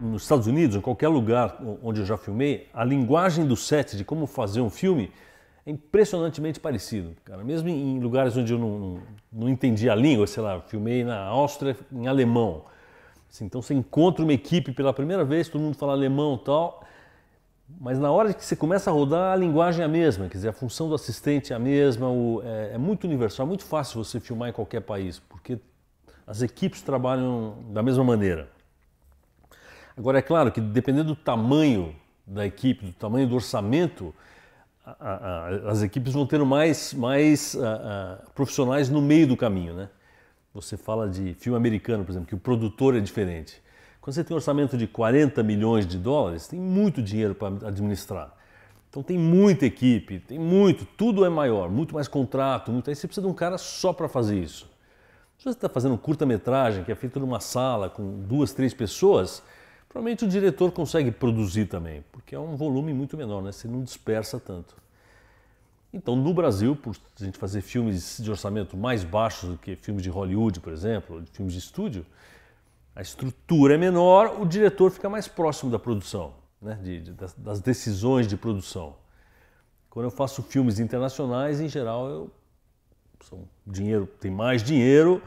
nos Estados Unidos, em qualquer lugar onde eu já filmei, a linguagem do set de como fazer um filme é impressionantemente parecido, cara. Mesmo em lugares onde eu não, não, entendi a língua, sei lá, filmei na Áustria em alemão. Assim, então você encontra uma equipe pela primeira vez, todo mundo fala alemão e tal, mas na hora que você começa a rodar, a linguagem é a mesma, quer dizer, a função do assistente é a mesma, o, é, é muito universal, é muito fácil você filmar em qualquer país, porque as equipes trabalham da mesma maneira. Agora, é claro que dependendo do tamanho da equipe, do tamanho do orçamento, a, a, as equipes vão tendo mais, mais a, profissionais no meio do caminho, né? Você fala de filme americano, por exemplo, que o produtor é diferente. Quando você tem um orçamento de 40 milhões de dólares, tem muito dinheiro para administrar. Então tem muita equipe, tem muito, tudo é maior, muito mais contrato, muito. Aí você precisa de um cara só para fazer isso. Se você está fazendo curta-metragem, que é feito numa sala com duas, três pessoas, Provavelmente o diretor consegue produzir também, porque é um volume muito menor, né? você não dispersa tanto. Então, no Brasil, por a gente fazer filmes de orçamento mais baixos do que filmes de Hollywood, por exemplo, de filmes de estúdio, a estrutura é menor, o diretor fica mais próximo da produção, né? De, de, das, das decisões de produção. Quando eu faço filmes internacionais, em geral, eu são dinheiro, tem mais dinheiro,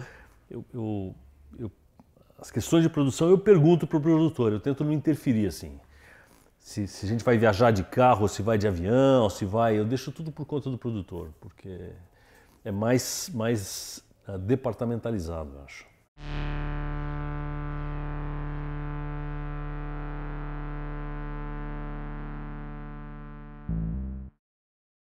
eu, eu as questões de produção eu pergunto para o produtor, eu tento não interferir assim. Se, se, a gente vai viajar de carro, se vai de avião, se vai. Eu deixo tudo por conta do produtor, porque é mais, mais ah, departamentalizado, eu acho.